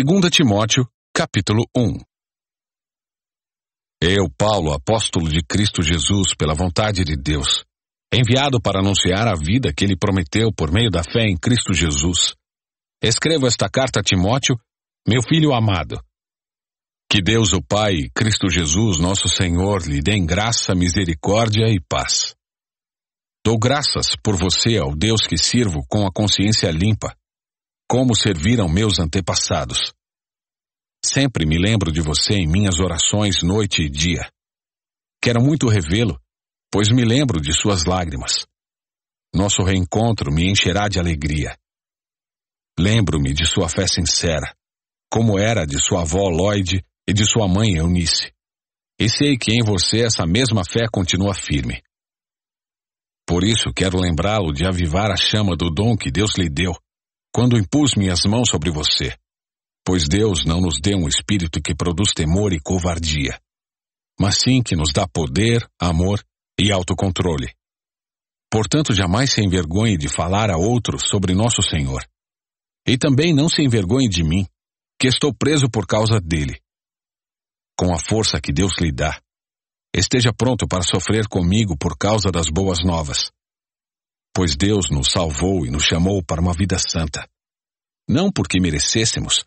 2 Timóteo, capítulo 1 Eu, Paulo, apóstolo de Cristo Jesus, pela vontade de Deus, enviado para anunciar a vida que ele prometeu por meio da fé em Cristo Jesus, escrevo esta carta a Timóteo, meu filho amado. Que Deus, o Pai, e Cristo Jesus, nosso Senhor, lhe dê graça, misericórdia e paz. Dou graças por você ao Deus que sirvo com a consciência limpa como serviram meus antepassados. Sempre me lembro de você em minhas orações noite e dia. Quero muito revê-lo, pois me lembro de suas lágrimas. Nosso reencontro me encherá de alegria. Lembro-me de sua fé sincera, como era de sua avó Lloyd e de sua mãe Eunice. E sei que em você essa mesma fé continua firme. Por isso quero lembrá-lo de avivar a chama do dom que Deus lhe deu quando impus minhas mãos sobre você. Pois Deus não nos deu um espírito que produz temor e covardia, mas sim que nos dá poder, amor e autocontrole. Portanto, jamais se envergonhe de falar a outro sobre nosso Senhor. E também não se envergonhe de mim, que estou preso por causa dele. Com a força que Deus lhe dá, esteja pronto para sofrer comigo por causa das boas novas pois Deus nos salvou e nos chamou para uma vida santa. Não porque merecêssemos,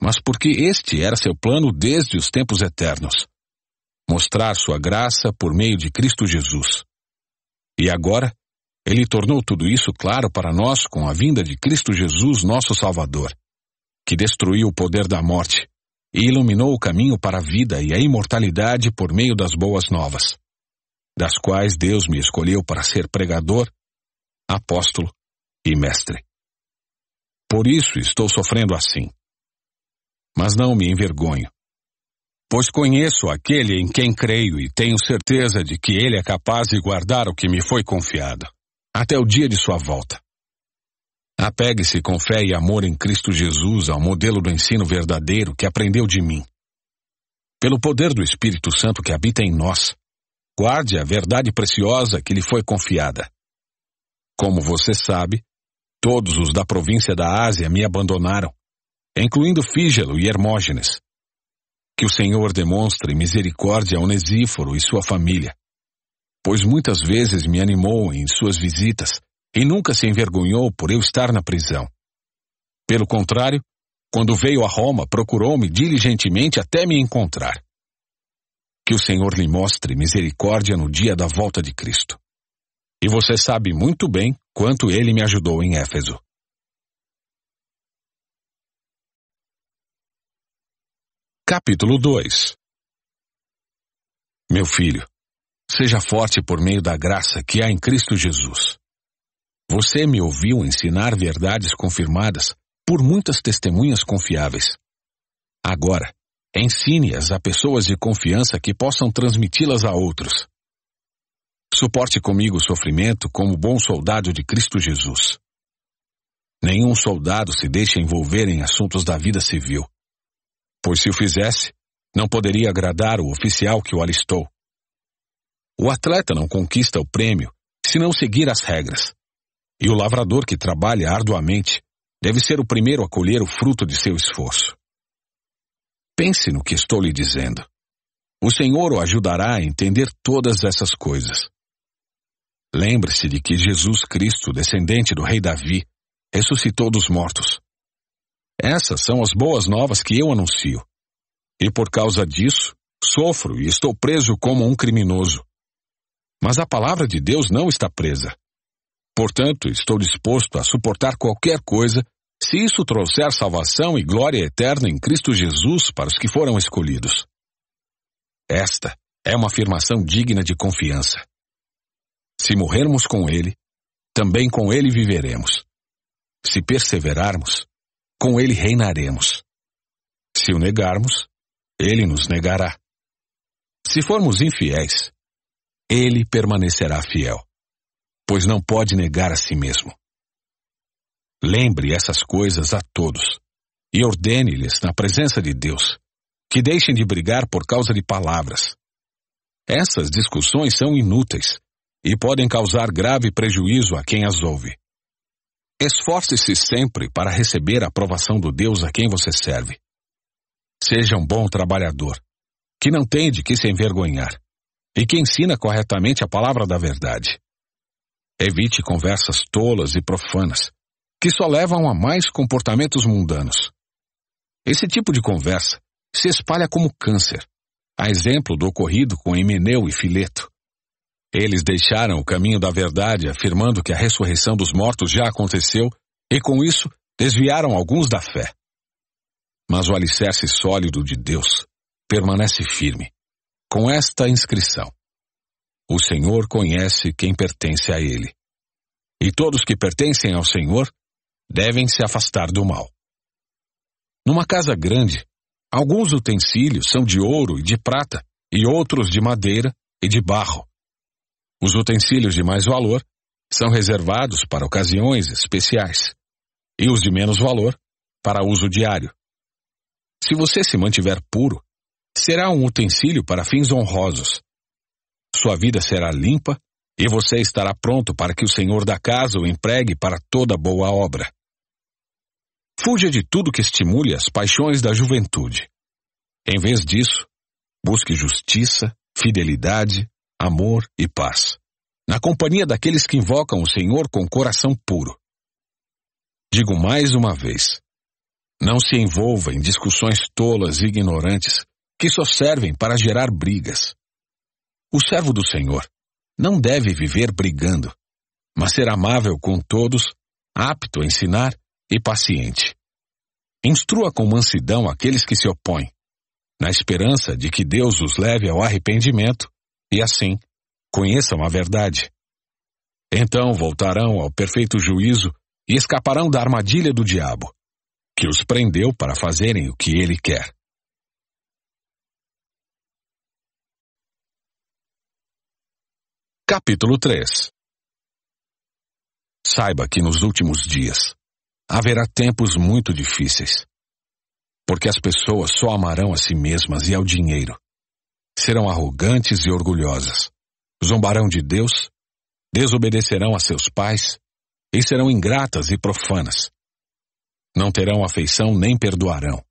mas porque este era seu plano desde os tempos eternos mostrar sua graça por meio de Cristo Jesus. E agora, ele tornou tudo isso claro para nós com a vinda de Cristo Jesus, nosso Salvador, que destruiu o poder da morte e iluminou o caminho para a vida e a imortalidade por meio das boas novas, das quais Deus me escolheu para ser pregador apóstolo e mestre. Por isso estou sofrendo assim. Mas não me envergonho, pois conheço aquele em quem creio e tenho certeza de que ele é capaz de guardar o que me foi confiado, até o dia de sua volta. Apegue-se com fé e amor em Cristo Jesus ao modelo do ensino verdadeiro que aprendeu de mim. Pelo poder do Espírito Santo que habita em nós, guarde a verdade preciosa que lhe foi confiada. Como você sabe, todos os da província da Ásia me abandonaram, incluindo Fígelo e Hermógenes. Que o Senhor demonstre misericórdia a Onesíforo e sua família, pois muitas vezes me animou em suas visitas e nunca se envergonhou por eu estar na prisão. Pelo contrário, quando veio a Roma, procurou-me diligentemente até me encontrar. Que o Senhor lhe mostre misericórdia no dia da volta de Cristo. E você sabe muito bem quanto ele me ajudou em Éfeso. Capítulo 2 Meu filho, seja forte por meio da graça que há em Cristo Jesus. Você me ouviu ensinar verdades confirmadas por muitas testemunhas confiáveis. Agora, ensine-as a pessoas de confiança que possam transmiti-las a outros. Suporte comigo o sofrimento como bom soldado de Cristo Jesus. Nenhum soldado se deixa envolver em assuntos da vida civil, pois se o fizesse, não poderia agradar o oficial que o alistou. O atleta não conquista o prêmio se não seguir as regras. E o lavrador que trabalha arduamente deve ser o primeiro a colher o fruto de seu esforço. Pense no que estou lhe dizendo. O Senhor o ajudará a entender todas essas coisas. Lembre-se de que Jesus Cristo, descendente do rei Davi, ressuscitou dos mortos. Essas são as boas novas que eu anuncio. E por causa disso, sofro e estou preso como um criminoso. Mas a palavra de Deus não está presa. Portanto, estou disposto a suportar qualquer coisa se isso trouxer salvação e glória eterna em Cristo Jesus para os que foram escolhidos. Esta é uma afirmação digna de confiança. Se morrermos com ele, também com ele viveremos. Se perseverarmos, com ele reinaremos. Se o negarmos, ele nos negará. Se formos infiéis, ele permanecerá fiel, pois não pode negar a si mesmo. Lembre essas coisas a todos e ordene-lhes na presença de Deus que deixem de brigar por causa de palavras. Essas discussões são inúteis e podem causar grave prejuízo a quem as ouve. Esforce-se sempre para receber a aprovação do Deus a quem você serve. Seja um bom trabalhador, que não tem de que se envergonhar e que ensina corretamente a palavra da verdade. Evite conversas tolas e profanas, que só levam a mais comportamentos mundanos. Esse tipo de conversa se espalha como câncer, a exemplo do ocorrido com Emeneu e Fileto. Eles deixaram o caminho da verdade, afirmando que a ressurreição dos mortos já aconteceu, e com isso desviaram alguns da fé. Mas o alicerce sólido de Deus permanece firme, com esta inscrição: O Senhor conhece quem pertence a Ele. E todos que pertencem ao Senhor devem se afastar do mal. Numa casa grande, alguns utensílios são de ouro e de prata, e outros de madeira e de barro os utensílios de mais valor são reservados para ocasiões especiais e os de menos valor para uso diário. Se você se mantiver puro, será um utensílio para fins honrosos. Sua vida será limpa e você estará pronto para que o Senhor da casa o empregue para toda boa obra. Fuja de tudo que estimule as paixões da juventude. Em vez disso, busque justiça, fidelidade, amor e paz, na companhia daqueles que invocam o Senhor com coração puro. Digo mais uma vez: não se envolva em discussões tolas e ignorantes que só servem para gerar brigas. O servo do Senhor não deve viver brigando, mas ser amável com todos, apto a ensinar e paciente. Instrua com mansidão aqueles que se opõem, na esperança de que Deus os leve ao arrependimento e assim conheçam a verdade. Então voltarão ao perfeito juízo e escaparão da armadilha do diabo, que os prendeu para fazerem o que ele quer. Capítulo 3 Saiba que nos últimos dias haverá tempos muito difíceis, porque as pessoas só amarão a si mesmas e ao dinheiro, serão arrogantes e orgulhosas, zombarão de Deus, desobedecerão a seus pais e serão ingratas e profanas. Não terão afeição nem perdoarão.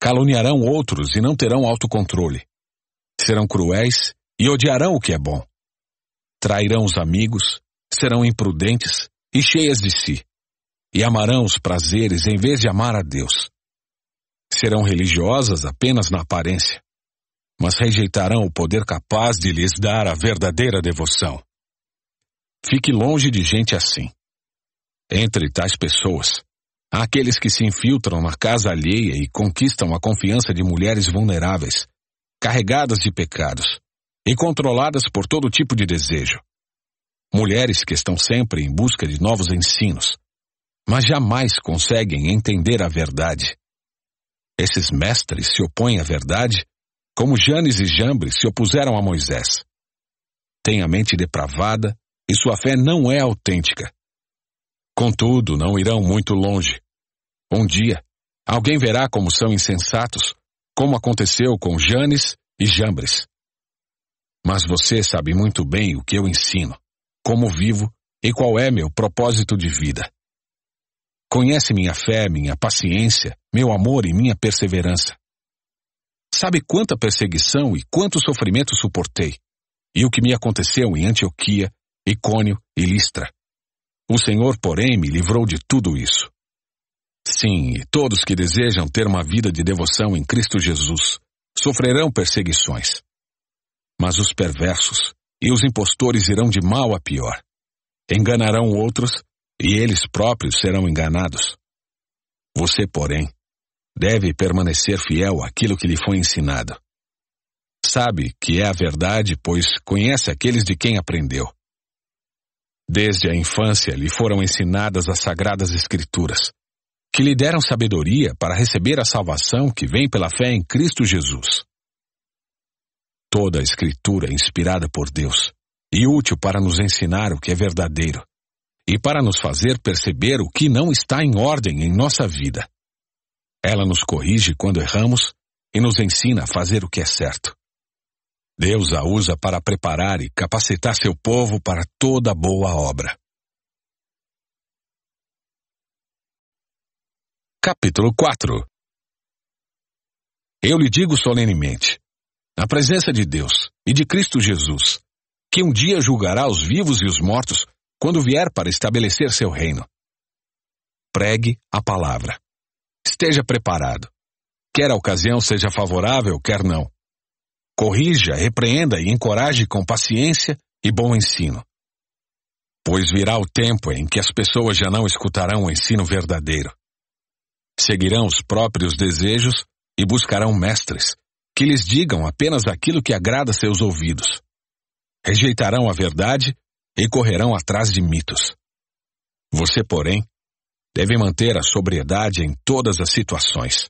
Caluniarão outros e não terão autocontrole. Serão cruéis e odiarão o que é bom. Trairão os amigos, serão imprudentes e cheias de si. E amarão os prazeres em vez de amar a Deus. Serão religiosas apenas na aparência mas rejeitarão o poder capaz de lhes dar a verdadeira devoção. Fique longe de gente assim. Entre tais pessoas, há aqueles que se infiltram na casa alheia e conquistam a confiança de mulheres vulneráveis, carregadas de pecados e controladas por todo tipo de desejo. Mulheres que estão sempre em busca de novos ensinos, mas jamais conseguem entender a verdade. Esses mestres se opõem à verdade como Janes e Jambres se opuseram a Moisés. Tem a mente depravada e sua fé não é autêntica. Contudo, não irão muito longe. Um dia, alguém verá como são insensatos, como aconteceu com Janes e Jambres. Mas você sabe muito bem o que eu ensino, como vivo e qual é meu propósito de vida. Conhece minha fé, minha paciência, meu amor e minha perseverança. Sabe quanta perseguição e quanto sofrimento suportei, e o que me aconteceu em Antioquia, Icônio e Listra. O Senhor, porém, me livrou de tudo isso. Sim, e todos que desejam ter uma vida de devoção em Cristo Jesus sofrerão perseguições. Mas os perversos e os impostores irão de mal a pior. Enganarão outros e eles próprios serão enganados. Você, porém, deve permanecer fiel àquilo que lhe foi ensinado. Sabe que é a verdade, pois conhece aqueles de quem aprendeu. Desde a infância lhe foram ensinadas as sagradas Escrituras, que lhe deram sabedoria para receber a salvação que vem pela fé em Cristo Jesus. Toda a Escritura é inspirada por Deus e útil para nos ensinar o que é verdadeiro e para nos fazer perceber o que não está em ordem em nossa vida ela nos corrige quando erramos e nos ensina a fazer o que é certo. Deus a usa para preparar e capacitar seu povo para toda boa obra. Capítulo 4 Eu lhe digo solenemente, na presença de Deus e de Cristo Jesus, que um dia julgará os vivos e os mortos quando vier para estabelecer seu reino. Pregue a palavra. Esteja preparado. Quer a ocasião seja favorável, quer não. Corrija, repreenda e encoraje com paciência e bom ensino. Pois virá o tempo em que as pessoas já não escutarão o ensino verdadeiro. Seguirão os próprios desejos e buscarão mestres, que lhes digam apenas aquilo que agrada seus ouvidos. Rejeitarão a verdade e correrão atrás de mitos. Você, porém, Deve manter a sobriedade em todas as situações.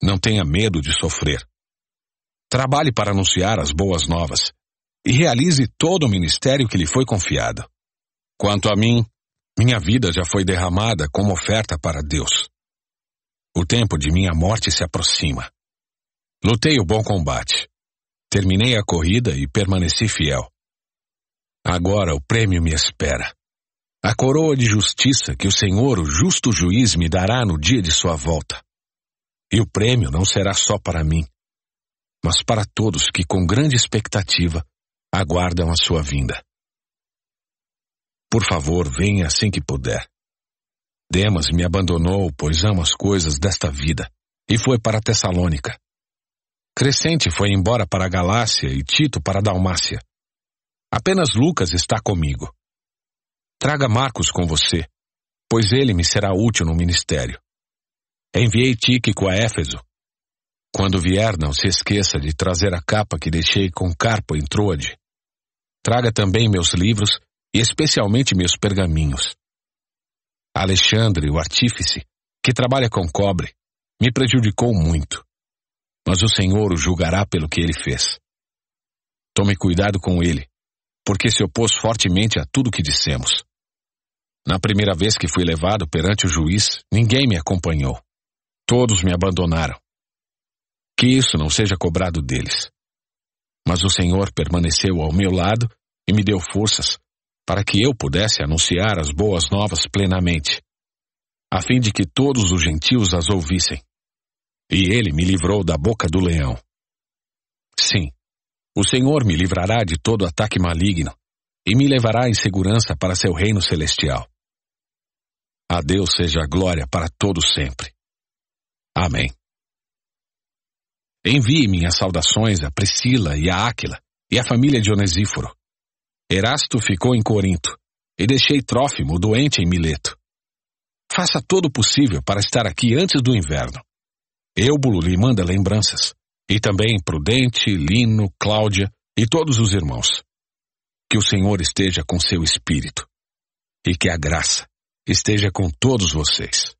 Não tenha medo de sofrer. Trabalhe para anunciar as boas novas e realize todo o ministério que lhe foi confiado. Quanto a mim, minha vida já foi derramada como oferta para Deus. O tempo de minha morte se aproxima. Lutei o bom combate. Terminei a corrida e permaneci fiel. Agora o prêmio me espera a coroa de justiça que o Senhor, o justo juiz, me dará no dia de sua volta. E o prêmio não será só para mim, mas para todos que com grande expectativa aguardam a sua vinda. Por favor, venha assim que puder. Demas me abandonou, pois ama as coisas desta vida, e foi para Tessalônica. Crescente foi embora para a Galácia e Tito para a Dalmácia. Apenas Lucas está comigo. Traga Marcos com você, pois ele me será útil no ministério. Enviei Tíquico a Éfeso. Quando vier, não se esqueça de trazer a capa que deixei com Carpo em Troade. Traga também meus livros e especialmente meus pergaminhos. Alexandre, o artífice, que trabalha com cobre, me prejudicou muito. Mas o Senhor o julgará pelo que ele fez. Tome cuidado com ele, porque se opôs fortemente a tudo que dissemos. Na primeira vez que fui levado perante o juiz, ninguém me acompanhou. Todos me abandonaram. Que isso não seja cobrado deles. Mas o Senhor permaneceu ao meu lado e me deu forças para que eu pudesse anunciar as boas novas plenamente, a fim de que todos os gentios as ouvissem. E ele me livrou da boca do leão. Sim, o Senhor me livrará de todo ataque maligno e me levará em segurança para seu reino celestial. A Deus seja a glória para todo sempre. Amém. Envie minhas saudações a Priscila e a Áquila e à família de Onesíforo. Erasto ficou em Corinto e deixei Trófimo doente em Mileto. Faça todo o possível para estar aqui antes do inverno. Eubulo lhe manda lembranças, e também Prudente, Lino, Cláudia e todos os irmãos. Que o Senhor esteja com seu espírito e que a graça esteja com todos vocês.